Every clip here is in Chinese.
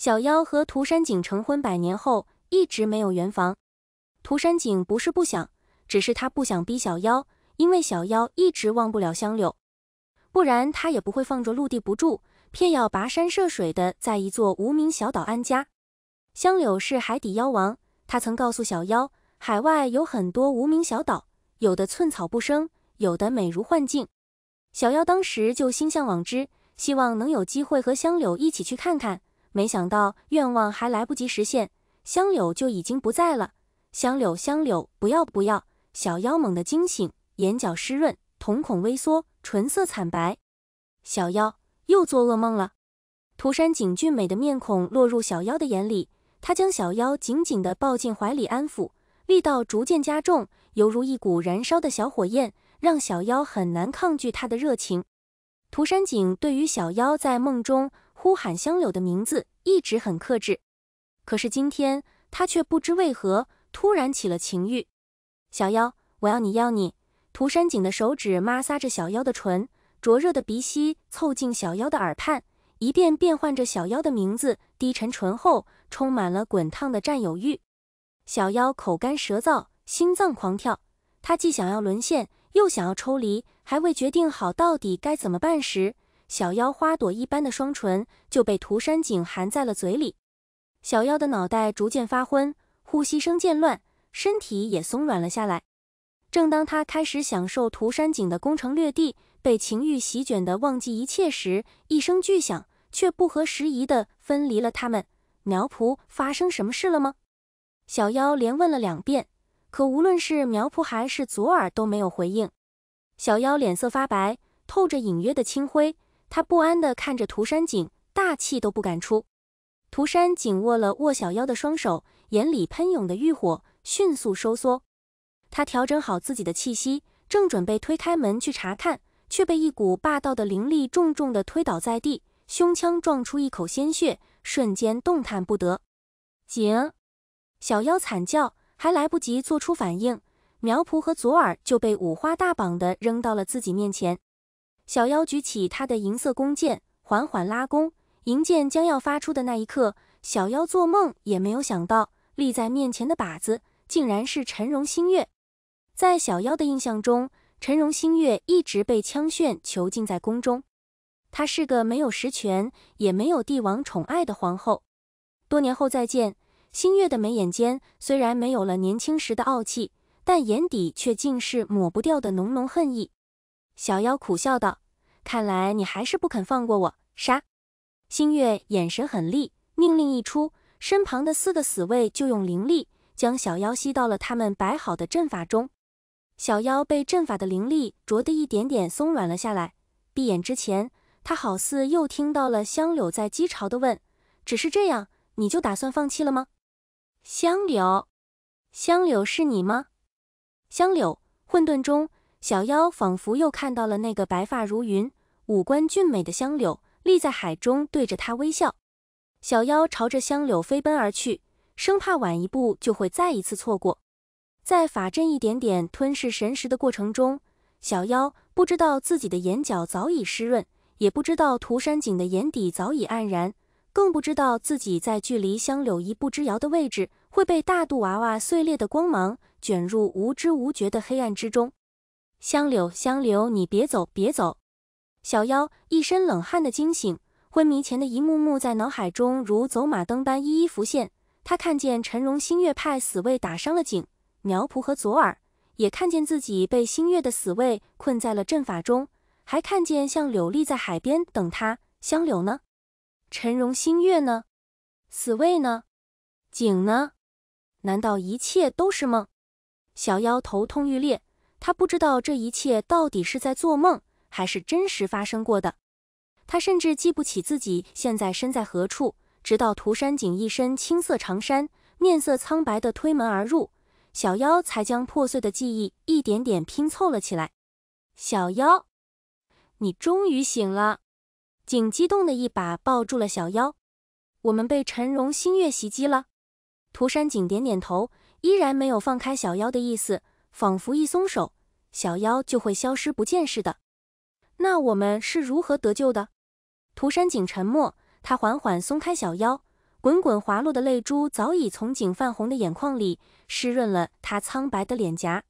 小妖和涂山璟成婚百年后，一直没有圆房。涂山璟不是不想，只是他不想逼小妖，因为小妖一直忘不了香柳，不然他也不会放着陆地不住，偏要跋山涉水的在一座无名小岛安家。香柳是海底妖王，他曾告诉小妖，海外有很多无名小岛，有的寸草不生，有的美如幻境。小妖当时就心向往之，希望能有机会和香柳一起去看看。没想到愿望还来不及实现，香柳就已经不在了。香柳，香柳，不要，不要！小妖猛地惊醒，眼角湿润，瞳孔微缩，唇色惨白。小妖又做噩梦了。涂山璟俊美的面孔落入小妖的眼里，他将小妖紧紧地抱进怀里，安抚，力道逐渐加重，犹如一股燃烧的小火焰，让小妖很难抗拒他的热情。涂山璟对于小妖在梦中。呼喊香柳的名字一直很克制，可是今天他却不知为何突然起了情欲。小妖，我要你，要你！涂山璟的手指摩挲着小妖的唇，灼热的鼻息凑近小妖的耳畔，一遍遍唤着小妖的名字，低沉醇厚，充满了滚烫的占有欲。小妖口干舌燥，心脏狂跳，他既想要沦陷，又想要抽离，还未决定好到底该怎么办时。小妖花朵一般的双唇就被涂山璟含在了嘴里，小妖的脑袋逐渐发昏，呼吸声渐乱，身体也松软了下来。正当他开始享受涂山璟的攻城略地，被情欲席卷的忘记一切时，一声巨响却不合时宜的分离了他们。苗圃发生什么事了吗？小妖连问了两遍，可无论是苗圃还是左耳都没有回应。小妖脸色发白，透着隐约的青灰。他不安地看着涂山璟，大气都不敢出。涂山璟握了握小妖的双手，眼里喷涌的欲火迅速收缩。他调整好自己的气息，正准备推开门去查看，却被一股霸道的灵力重重地推倒在地，胸腔撞出一口鲜血，瞬间动弹不得。景，小妖惨叫，还来不及做出反应，苗圃和左耳就被五花大绑的扔到了自己面前。小妖举起他的银色弓箭，缓缓拉弓。银箭将要发出的那一刻，小妖做梦也没有想到，立在面前的靶子竟然是陈荣星月。在小妖的印象中，陈荣星月一直被枪炫囚禁在宫中，她是个没有实权、也没有帝王宠爱的皇后。多年后再见，星月的眉眼间虽然没有了年轻时的傲气，但眼底却尽是抹不掉的浓浓恨意。小妖苦笑道：“看来你还是不肯放过我。”杀！星月眼神狠厉，命令一出，身旁的四个死卫就用灵力将小妖吸到了他们摆好的阵法中。小妖被阵法的灵力啄得一点点松软了下来，闭眼之前，他好似又听到了香柳在讥嘲的问：“只是这样，你就打算放弃了吗？”香柳，香柳是你吗？香柳，混沌中。小妖仿佛又看到了那个白发如云、五官俊美的香柳，立在海中对着他微笑。小妖朝着香柳飞奔而去，生怕晚一步就会再一次错过。在法阵一点点吞噬神识的过程中，小妖不知道自己的眼角早已湿润，也不知道涂山璟的眼底早已黯然，更不知道自己在距离香柳一步之遥的位置会被大肚娃娃碎裂的光芒卷入无知无觉的黑暗之中。香柳，香柳，你别走，别走！小妖一身冷汗的惊醒，昏迷前的一幕幕在脑海中如走马灯般一一浮现。他看见陈荣星月派死卫打伤了景苗圃和左耳，也看见自己被星月的死卫困在了阵法中，还看见像柳立在海边等他。香柳呢？陈荣星月呢？死卫呢？景呢？难道一切都是梦？小妖头痛欲裂。他不知道这一切到底是在做梦，还是真实发生过的。他甚至记不起自己现在身在何处，直到涂山璟一身青色长衫，面色苍白的推门而入，小妖才将破碎的记忆一点点拼凑了起来。小妖，你终于醒了！景激动的一把抱住了小妖。我们被陈荣星月袭击了。涂山璟点点头，依然没有放开小妖的意思。仿佛一松手，小妖就会消失不见似的。那我们是如何得救的？涂山璟沉默，他缓缓松开小妖，滚滚滑落的泪珠早已从景泛红的眼眶里湿润了他苍白的脸颊。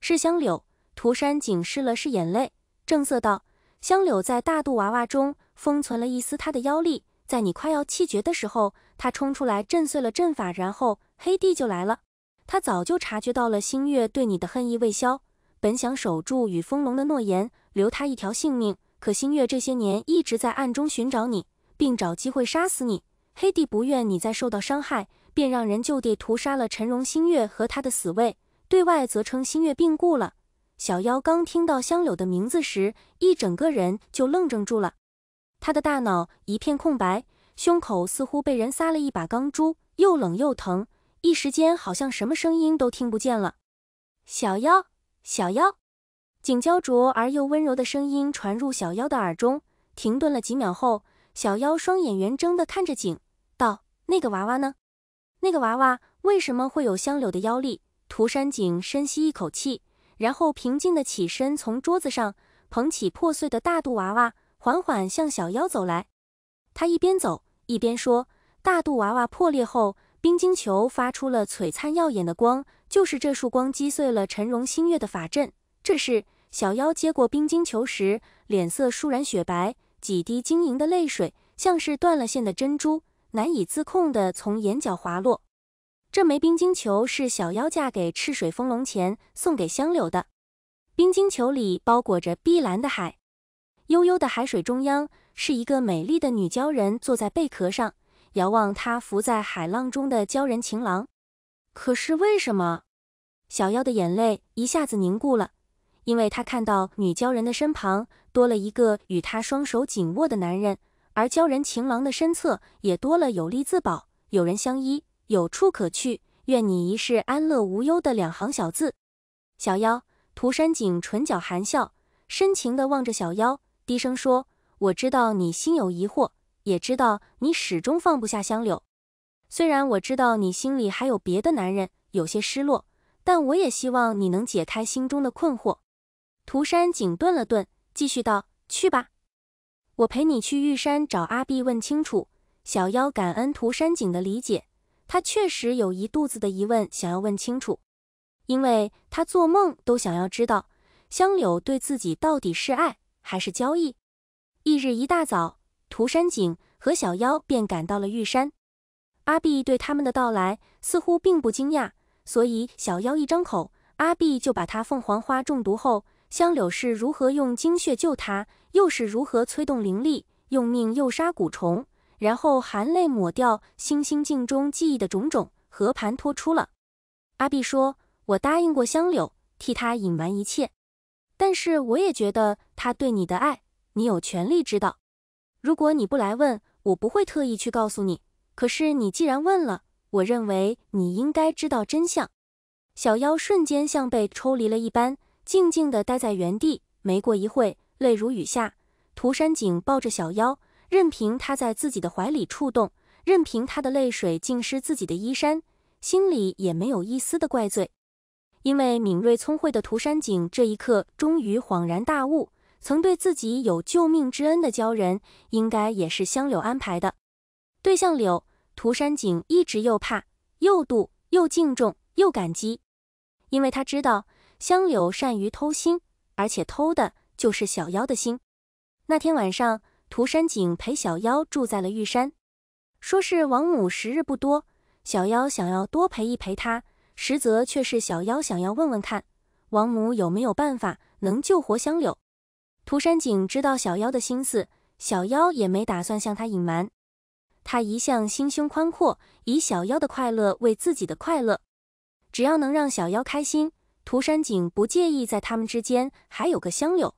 是香柳。涂山璟拭了拭眼泪，正色道：“香柳在大肚娃娃中封存了一丝他的妖力，在你快要气绝的时候，他冲出来震碎了阵法，然后黑帝就来了。”他早就察觉到了星月对你的恨意未消，本想守住与风龙的诺言，留他一条性命。可星月这些年一直在暗中寻找你，并找机会杀死你。黑帝不愿你再受到伤害，便让人就地屠杀了陈荣、星月和他的死卫，对外则称星月病故了。小妖刚听到香柳的名字时，一整个人就愣怔住了，他的大脑一片空白，胸口似乎被人撒了一把钢珠，又冷又疼。一时间，好像什么声音都听不见了。小妖，小妖，景焦灼而又温柔的声音传入小妖的耳中。停顿了几秒后，小妖双眼圆睁的看着景，道：“那个娃娃呢？那个娃娃为什么会有香柳的妖力？”涂山景深吸一口气，然后平静的起身，从桌子上捧起破碎的大肚娃娃，缓缓向小妖走来。他一边走一边说：“大肚娃娃破裂后。”冰晶球发出了璀璨耀眼的光，就是这束光击碎了陈荣星月的法阵。这时，小妖接过冰晶球时，脸色倏然雪白，几滴晶莹的泪水，像是断了线的珍珠，难以自控地从眼角滑落。这枚冰晶球是小妖嫁给赤水风龙前送给香柳的。冰晶球里包裹着碧蓝的海，悠悠的海水中央是一个美丽的女鲛人，坐在贝壳上。遥望他浮在海浪中的鲛人情郎，可是为什么？小妖的眼泪一下子凝固了，因为他看到女鲛人的身旁多了一个与她双手紧握的男人，而鲛人情郎的身侧也多了有力自保、有人相依、有处可去。愿你一世安乐无忧的两行小字。小妖涂山璟唇角含笑，深情的望着小妖，低声说：“我知道你心有疑惑。”也知道你始终放不下香柳，虽然我知道你心里还有别的男人，有些失落，但我也希望你能解开心中的困惑。涂山璟顿了顿，继续道：“去吧，我陪你去玉山找阿碧问清楚。”小妖感恩涂山璟的理解，他确实有一肚子的疑问想要问清楚，因为他做梦都想要知道香柳对自己到底是爱还是交易。翌日一大早。涂山璟和小妖便赶到了玉山，阿碧对他们的到来似乎并不惊讶，所以小妖一张口，阿碧就把他凤凰花中毒后，香柳是如何用精血救他，又是如何催动灵力用命诱杀蛊虫，然后含泪抹掉星星镜中记忆的种种，和盘托出了。阿碧说：“我答应过香柳，替他隐瞒一切，但是我也觉得他对你的爱，你有权利知道。”如果你不来问，我不会特意去告诉你。可是你既然问了，我认为你应该知道真相。小妖瞬间像被抽离了一般，静静地待在原地。没过一会，泪如雨下。涂山璟抱着小妖，任凭他在自己的怀里触动，任凭他的泪水浸湿自己的衣衫，心里也没有一丝的怪罪。因为敏锐聪慧的涂山璟，这一刻终于恍然大悟。曾对自己有救命之恩的鲛人，应该也是香柳安排的。对象柳，涂山璟一直又怕又妒又敬重又感激，因为他知道香柳善于偷心，而且偷的就是小妖的心。那天晚上，涂山璟陪小妖住在了玉山，说是王母时日不多，小妖想要多陪一陪他，实则却是小妖想要问问看王母有没有办法能救活香柳。涂山璟知道小妖的心思，小妖也没打算向他隐瞒。他一向心胸宽阔，以小妖的快乐为自己的快乐，只要能让小妖开心，涂山璟不介意在他们之间还有个相柳。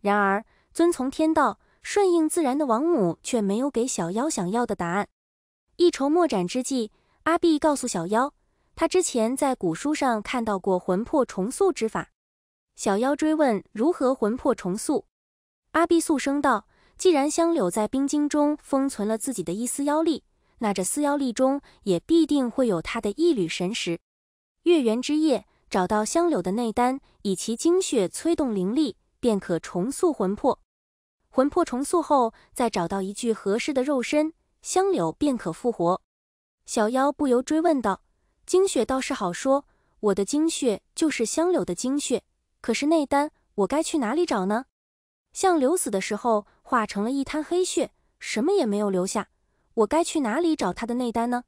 然而，遵从天道、顺应自然的王母却没有给小妖想要的答案。一筹莫展之际，阿碧告诉小妖，他之前在古书上看到过魂魄重塑之法。小妖追问：“如何魂魄重塑？”阿碧素声道：“既然香柳在冰晶中封存了自己的一丝妖力，那这丝妖力中也必定会有他的一缕神识。月圆之夜，找到香柳的内丹，以其精血催动灵力，便可重塑魂魄。魂魄重塑后，再找到一具合适的肉身，香柳便可复活。”小妖不由追问道：“精血倒是好说，我的精血就是香柳的精血。”可是内丹，我该去哪里找呢？像流死的时候化成了一滩黑血，什么也没有留下，我该去哪里找他的内丹呢？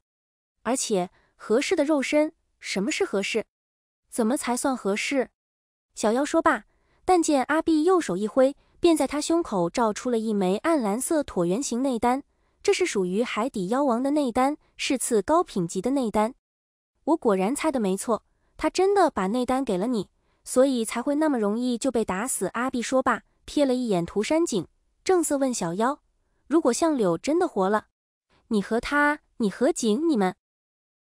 而且合适的肉身，什么是合适？怎么才算合适？小妖说罢，但见阿碧右手一挥，便在他胸口照出了一枚暗蓝色椭圆形内丹，这是属于海底妖王的内丹，是次高品级的内丹。我果然猜的没错，他真的把内丹给了你。所以才会那么容易就被打死。阿碧说罢，瞥了一眼涂山璟，正色问小妖：“如果相柳真的活了，你和他，你和璟，你们……”